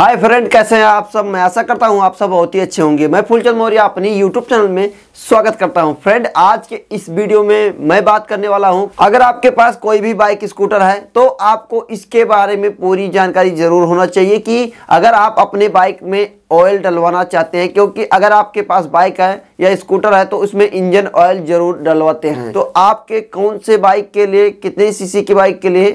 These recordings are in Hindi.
हाय फ्रेंड कैसे हैं आप सब मैं ऐसा करता हूं आप सब बहुत ही अच्छे होंगे मैं फूलचंद मौर्य अपनी यूट्यूब चैनल में स्वागत करता हूं फ्रेंड आज के इस वीडियो में मैं बात करने वाला हूं अगर आपके पास कोई भी बाइक स्कूटर है तो आपको इसके बारे में पूरी जानकारी जरूर होना चाहिए कि अगर आप अपने बाइक में ऑयल डलवाना चाहते हैं क्योंकि अगर आपके पास बाइक है या स्कूटर है तो उसमें इंजन ऑयल जरूर डलवाते हैं हाँ। तो आपके कौन से बाइक के लिए कितने सी की बाइक के लिए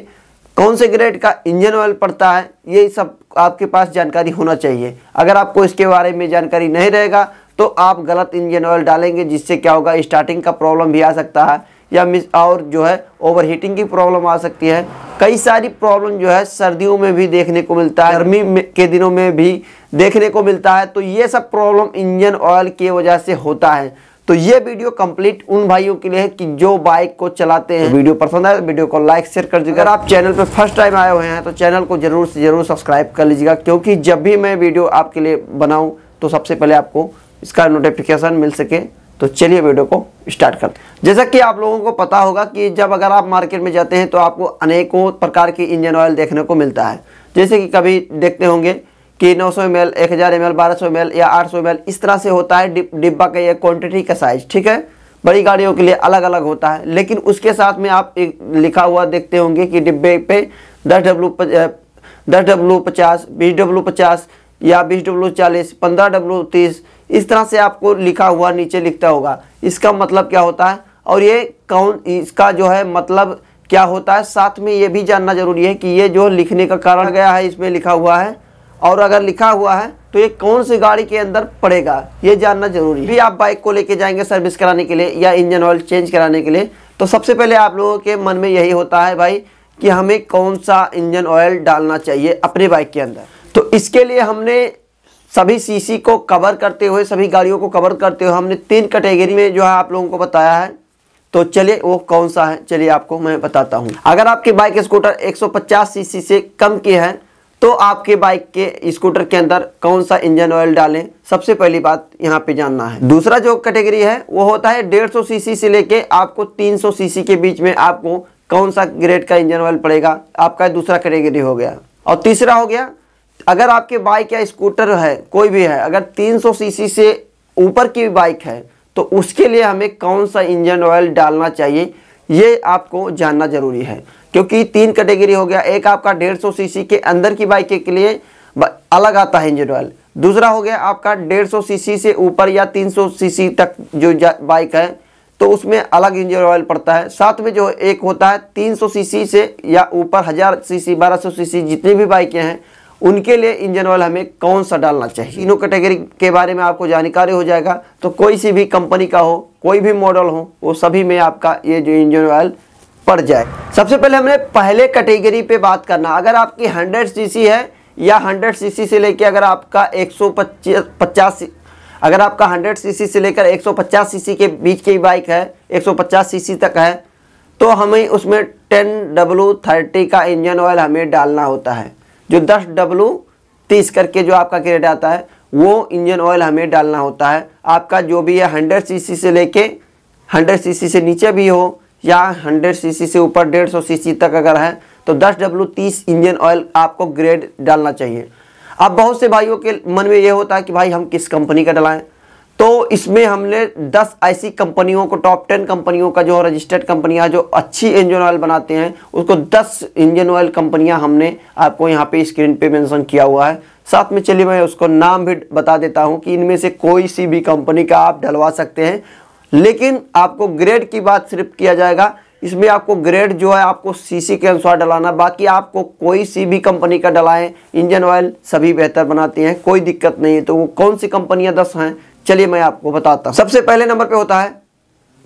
कौन से ग्रेड का इंजन ऑयल पड़ता है ये सब आपके पास जानकारी होना चाहिए अगर आपको इसके बारे में जानकारी नहीं रहेगा तो आप गलत इंजन ऑयल डालेंगे जिससे क्या होगा स्टार्टिंग का प्रॉब्लम भी आ सकता है या मिस और जो है ओवरहीटिंग की प्रॉब्लम आ सकती है कई सारी प्रॉब्लम जो है सर्दियों में भी देखने को मिलता है गर्मी के दिनों में भी देखने को मिलता है तो ये सब प्रॉब्लम इंजन ऑयल की वजह से होता है तो ये वीडियो कंप्लीट उन भाइयों के लिए है कि जो बाइक को चलाते हैं वीडियो पसंद आए तो वीडियो को लाइक शेयर कर दीजिएगा अगर आप चैनल पर फर्स्ट टाइम आए हुए हैं तो चैनल को जरूर से जरूर सब्सक्राइब कर लीजिएगा क्योंकि जब भी मैं वीडियो आपके लिए बनाऊँ तो सबसे पहले आपको इसका नोटिफिकेशन मिल सके तो चलिए वीडियो को स्टार्ट करते हैं जैसा कि आप लोगों को पता होगा कि जब अगर आप मार्केट में जाते हैं तो आपको अनेकों प्रकार की इंजन ऑयल देखने को मिलता है जैसे कि कभी देखते होंगे कि 900 सौ एम एल एक हज़ार एम एल बारह सौ एम एल या 800 सौ एम इस तरह से होता है डिब्बा का ये क्वांटिटी का साइज ठीक है बड़ी गाड़ियों के लिए अलग अलग होता है लेकिन उसके साथ में आप एक लिखा हुआ देखते होंगे कि डिब्बे पे दस डब्लू दस डब्लू पचास बीस डब्लू पचास या बीस डब्लू चालीस पंद्रह डब्लू तीस इस तरह से आपको लिखा हुआ नीचे लिखता होगा इसका मतलब क्या होता है और ये कौन इसका जो है मतलब क्या होता है साथ में ये भी जानना जरूरी है कि ये जो लिखने का कारण गया है इसमें लिखा हुआ है और अगर लिखा हुआ है तो ये कौन सी गाड़ी के अंदर पड़ेगा ये जानना जरूरी है आप बाइक को लेके जाएंगे सर्विस कराने के लिए या इंजन ऑयल चेंज कराने के लिए तो सबसे पहले आप लोगों के मन में यही होता है भाई कि हमें कौन सा इंजन ऑयल डालना चाहिए अपने बाइक के अंदर तो इसके लिए हमने सभी सीसी को कवर करते हुए सभी गाड़ियों को कवर करते हुए हमने तीन कैटेगरी में जो है आप लोगों को बताया है तो चलिए वो कौन सा है चलिए आपको मैं बताता हूँ अगर आपकी बाइक स्कूटर 150 सीसी से कम की है तो आपके बाइक के स्कूटर के अंदर कौन सा इंजन ऑयल डालें सबसे पहली बात यहाँ पे जानना है दूसरा जो कैटेगरी है वो होता है 150 सीसी से लेके आपको 300 सीसी के बीच में आपको कौन सा ग्रेड का इंजन ऑयल पड़ेगा आपका दूसरा कैटेगरी हो गया और तीसरा हो गया अगर आपके बाइक या स्कूटर है कोई भी है अगर 300 सीसी से ऊपर की बाइक है तो उसके लिए हमें कौन सा इंजन ऑयल डालना चाहिए ये आपको जानना जरूरी है क्योंकि तीन कैटेगरी हो गया एक आपका डेढ़ सौ सीसी के अंदर की बाइक के लिए अलग आता है इंजन ऑयल दूसरा हो गया आपका डेढ़ सौ सीसी से ऊपर या तीन सौ सीसी तक जो बाइक है तो उसमें अलग इंजन ऑयल पड़ता है साथ में जो एक होता है तीन सौ सीसी से या ऊपर हज़ार सीसी बारह सौ सीसी जितनी भी बाइकें हैं उनके लिए इंजन ऑयल हमें कौन सा डालना चाहिए इनो कैटेगरी के बारे में आपको जानकारी हो जाएगा तो कोई सी भी कंपनी का हो कोई भी मॉडल हो वो सभी में आपका ये जो इंजन ऑयल पड़ जाए सबसे पहले हमने पहले कैटेगरी पे बात करना अगर आपकी 100 सीसी है या 100 सीसी से लेकर अगर आपका एक अगर आपका हंड्रेड सी से लेकर एक सौ के बीच की बाइक है एक सौ तक है तो हमें उसमें टेन डब्लू थर्टी का इंजन ऑयल हमें डालना होता है जो दस डब्लू तीस करके जो आपका क्रेट आता है वो इंजन ऑयल हमें डालना होता है आपका जो भी है हंड्रेड सीसी से लेके हंड्रेड सीसी से नीचे भी हो या हंड्रेड सीसी से ऊपर डेढ़ सौ सीसी तक अगर है तो दस डब्लू तीस इंजन ऑयल आपको ग्रेड डालना चाहिए अब बहुत से भाइयों के मन में ये होता है कि भाई हम किस कंपनी का डलाएं तो इसमें हमने 10 ऐसी कंपनियों को टॉप 10 कंपनियों का जो रजिस्टर्ड कंपनियां जो अच्छी इंजन ऑयल बनाते हैं उसको 10 इंजन ऑयल कंपनियां हमने आपको यहाँ पे स्क्रीन पे मेंशन किया हुआ है साथ में चलिए मैं उसको नाम भी बता देता हूँ कि इनमें से कोई सी भी कंपनी का आप डलवा सकते हैं लेकिन आपको ग्रेड की बात सिर्फ किया जाएगा इसमें आपको ग्रेड जो है आपको सीसी के अनुसार डलाना बाकी आपको कोई सी भी कंपनी का डलाएं इंजन ऑयल सभी बेहतर बनाती हैं कोई दिक्कत नहीं है तो वो कौन सी कंपनियां दस हैं चलिए मैं आपको बताता हूँ सबसे पहले नंबर पे होता है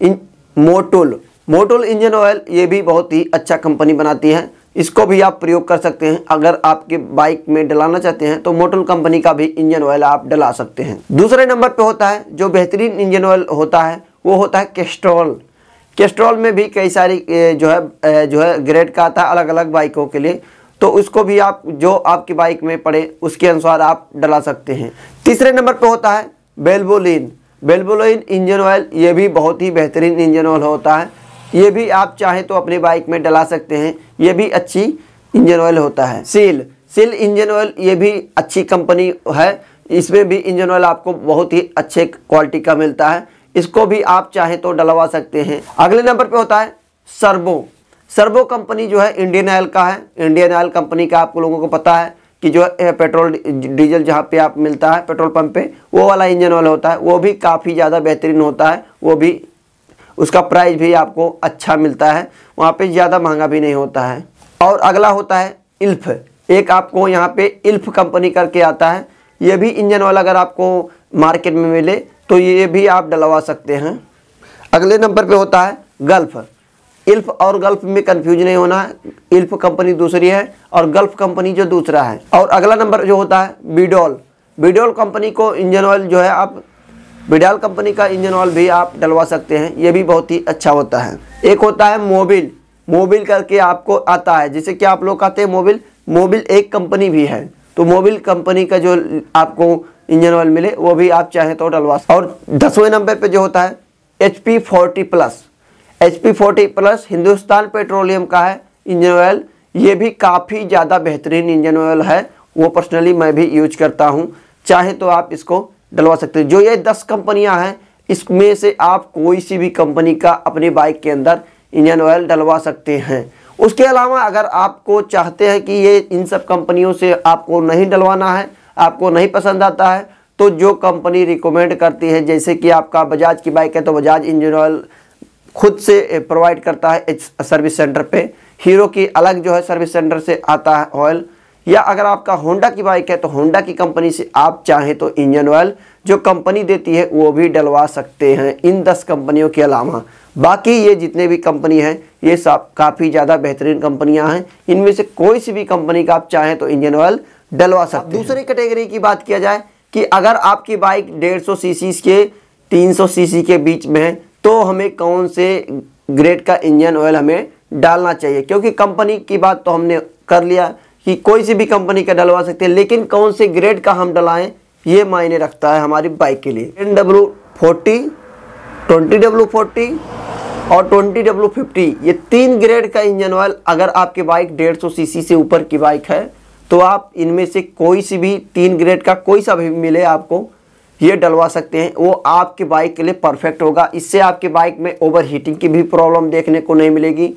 इन मोटोल मोटोल इंजन ऑयल ये भी बहुत ही अच्छा कंपनी बनाती है इसको भी आप प्रयोग कर सकते हैं अगर आपके बाइक में डलाना चाहते हैं तो मोटोल कंपनी का भी इंजन ऑयल आप डला सकते हैं दूसरे नंबर पे होता है जो बेहतरीन इंजन ऑयल होता है वो होता है कैस्ट्रॉल कैस्ट्रॉल में भी कई सारी जो है जो है ग्रेड का आता है अलग अलग बाइकों के लिए तो उसको भी आप जो आपकी बाइक में पड़े उसके अनुसार आप डला सकते हैं तीसरे नंबर पर होता है बेल्बोलिन बेल्बोलिन इंजन ऑयल ये भी बहुत ही बेहतरीन इंजन ऑयल होता है ये भी आप चाहें तो अपने बाइक में डला सकते हैं ये भी अच्छी इंजन ऑयल होता है सील सील इंजन ऑयल ये भी अच्छी कंपनी है इसमें भी इंजन ऑयल आपको बहुत ही अच्छे क्वालिटी का मिलता है इसको भी आप चाहें तो डलवा सकते हैं अगले नंबर पे होता है सर्बो सर्बो कंपनी जो है इंडियन ऑयल का है इंडियन ऑयल कंपनी का आप लोगों को पता है कि जो पेट्रोल डीजल जहाँ पे आप मिलता है पेट्रोल पंप पे वो वाला इंजन वाला होता है वो भी काफ़ी ज़्यादा बेहतरीन होता है वो भी उसका प्राइस भी आपको अच्छा मिलता है वहाँ पे ज़्यादा महंगा भी नहीं होता है और अगला होता है इल्फ एक आपको यहाँ पे इल्फ कंपनी करके आता है ये भी इंजन वाला अगर आपको मार्केट में मिले तो ये भी आप डलवा सकते हैं अगले नंबर पर होता है गल्फ़ इल्फ और गल्फ में कंफ्यूज नहीं होना है इल्फ कंपनी दूसरी है और गल्फ कंपनी जो दूसरा है और अगला नंबर जो होता है बीडोल बीडोल कंपनी को इंजन ऑयल जो है आप बिडाल कंपनी का इंजन ऑयल भी आप डलवा सकते हैं ये भी बहुत ही अच्छा होता है एक होता है मोबिल मोबिल करके आपको आता है जिसे क्या आप लोग कहते हैं मोबिल मोबिल एक कंपनी भी है तो मोबिल कंपनी का जो आपको इंजन ऑयल मिले वो भी आप चाहें तो डलवा और दसवें नंबर पे जो होता है H P forty plus H P forty plus Hindustan Petroleum का है इंजन ऑयल ये भी काफ़ी ज़्यादा बेहतरीन इंजन ऑयल है वो पर्सनली मैं भी यूज करता हूँ चाहे तो आप इसको डलवा सकते हैं जो ये दस कंपनियाँ हैं इसमें से आप कोई सी भी कंपनी का अपनी बाइक के अंदर इंजन ऑयल डलवा सकते हैं उसके अलावा अगर आपको चाहते हैं कि ये इन सब कंपनियों से आपको नहीं डलवाना है आपको नहीं पसंद आता है तो जो कंपनी रिकमेंड करती है जैसे कि आपका बजाज की बाइक है तो बजाज इंजन ऑयल खुद से प्रोवाइड करता है इस सर्विस सेंटर पे हीरो की अलग जो है सर्विस सेंटर से आता है ऑयल या अगर आपका होंडा की बाइक है तो होंडा की कंपनी से आप चाहें तो इंजन ऑयल जो कंपनी देती है वो भी डलवा सकते हैं इन दस कंपनियों के अलावा बाकी ये जितने भी कंपनी हैं ये सब काफ़ी ज़्यादा बेहतरीन कंपनियां हैं इनमें से कोई सी भी कंपनी का आप चाहें तो इंजन ऑयल डलवा सकते हैं दूसरी कैटेगरी की बात किया जाए कि अगर आपकी बाइक डेढ़ सौ के 300 सीसी के बीच में है तो हमें कौन से ग्रेड का इंजन ऑयल हमें डालना चाहिए क्योंकि कंपनी की बात तो हमने कर लिया कि कोई सी भी कंपनी का डलवा सकते हैं लेकिन कौन से ग्रेड का हम डलाएं ये मायने रखता है हमारी बाइक के लिए N W forty twenty W forty और ट्वेंटी डब्ल्यू फिफ्टी ये तीन ग्रेड का इंजन ऑयल अगर आपकी बाइक डेढ़ सौ सी से ऊपर की बाइक है तो आप इनमें से कोई सी भी तीन ग्रेड का कोई सा भी मिले आपको ये डलवा सकते हैं वो आपके बाइक के लिए परफेक्ट होगा इससे आपके बाइक में ओवर हीटिंग की भी प्रॉब्लम देखने को नहीं मिलेगी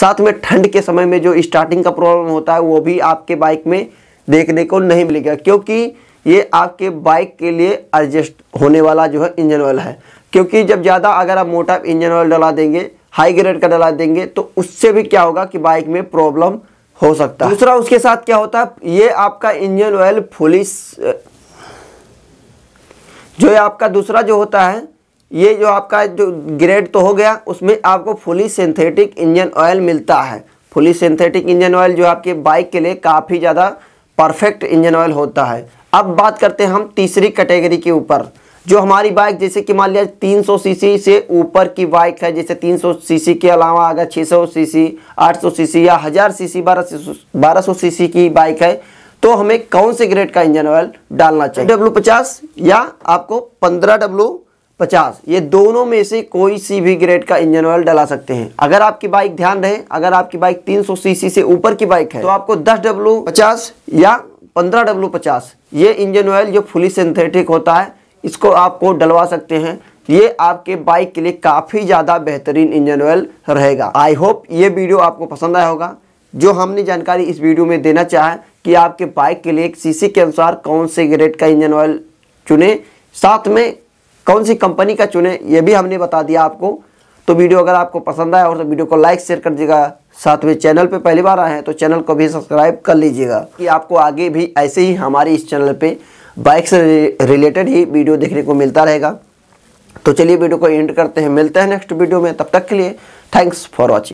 साथ में ठंड के समय में जो स्टार्टिंग का प्रॉब्लम होता है वो भी आपके बाइक में देखने को नहीं मिलेगा क्योंकि ये आपके बाइक के लिए एडजस्ट होने वाला जो है इंजन ऑयल है क्योंकि जब ज़्यादा अगर आप मोटा इंजन ऑयल डला देंगे हाई ग्रेड का डला देंगे तो उससे भी क्या होगा कि बाइक में प्रॉब्लम हो सकता है दूसरा उसके साथ क्या होता है ये आपका इंजन ऑयल फुलिस जो आपका दूसरा जो होता है ये जो आपका जो ग्रेड तो हो गया उसमें आपको फुली सिंथेटिक इंजन ऑयल मिलता है फुली सिंथेटिक इंजन ऑयल जो आपके बाइक के लिए काफ़ी ज़्यादा परफेक्ट इंजन ऑयल होता है अब बात करते हैं हम तीसरी कैटेगरी के ऊपर जो हमारी बाइक जैसे कि मान लिया 300 सीसी से ऊपर की बाइक है जैसे 300 सीसी के अलावा अगर 600 सीसी 800 सीसी या हज़ार सीसी 1200 1200 सीसी की बाइक है तो हमें कौन से ग्रेड का इंजन ऑयल डालना चाहिए डब्लू पचास या आपको पंद्रह डब्ल्यू पचास ये दोनों में से कोई सी भी ग्रेड का इंजन ऑयल डला सकते हैं अगर आपकी बाइक ध्यान रहे अगर आपकी बाइक 300 सीसी से ऊपर की बाइक है तो आपको दस डब्लू पचास या पंद्रह डब्लू पचास ये इंजन ऑयल जो फुली सिंथेटिक होता है इसको आपको डलवा सकते हैं ये आपके बाइक के लिए काफ़ी ज़्यादा बेहतरीन इंजन ऑयल रहेगा आई होप ये वीडियो आपको पसंद आया होगा जो हमने जानकारी इस वीडियो में देना चाहा कि आपके बाइक के लिए सीसी के अनुसार कौन से ग्रेड का इंजन ऑयल चुने साथ में कौन सी कंपनी का चुने ये भी हमने बता दिया आपको तो वीडियो अगर आपको पसंद आया और तो वीडियो को लाइक शेयर कर दीजिएगा साथ में चैनल पे पहली बार आए हैं तो चैनल को भी सब्सक्राइब कर लीजिएगा कि आपको आगे भी ऐसे ही हमारे इस चैनल पे बाइक से रिलेटेड ही वीडियो देखने को मिलता रहेगा तो चलिए वीडियो को एंड करते हैं मिलते हैं नेक्स्ट वीडियो में तब तक के लिए थैंक्स फॉर वॉचिंग